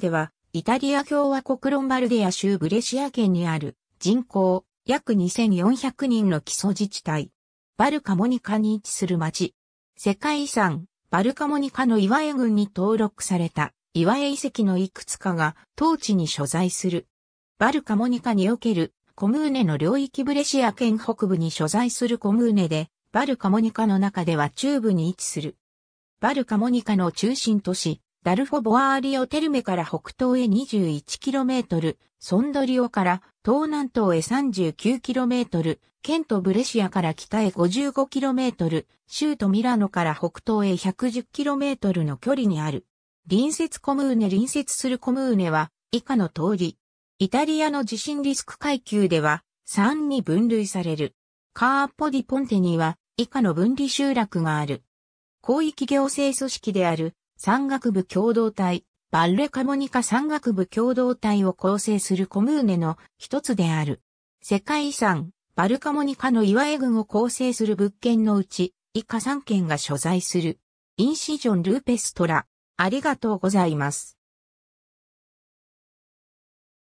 では、イタリア共和国ロンバルディア州ブレシア県にある人口約2400人の基礎自治体。バルカモニカに位置する町。世界遺産、バルカモニカの岩江郡に登録された岩江遺跡のいくつかが当地に所在する。バルカモニカにおけるコムーネの領域ブレシア県北部に所在するコムーネで、バルカモニカの中では中部に位置する。バルカモニカの中心都市、ダルフォボアーリオテルメから北東へ 21km、ソンドリオから東南東へ 39km、ケント・ブレシアから北へ 55km、州都ミラノから北東へ 110km の距離にある。隣接コムーネ隣接するコムーネは以下の通り。イタリアの地震リスク階級では3に分類される。カーポディポンテには以下の分離集落がある。広域行政組織である山岳部共同体、バッレカモニカ山岳部共同体を構成するコムーネの一つである。世界遺産、バルカモニカの岩絵群を構成する物件のうち、以下3件が所在する。インシジョン・ルーペストラ。ありがとうございます。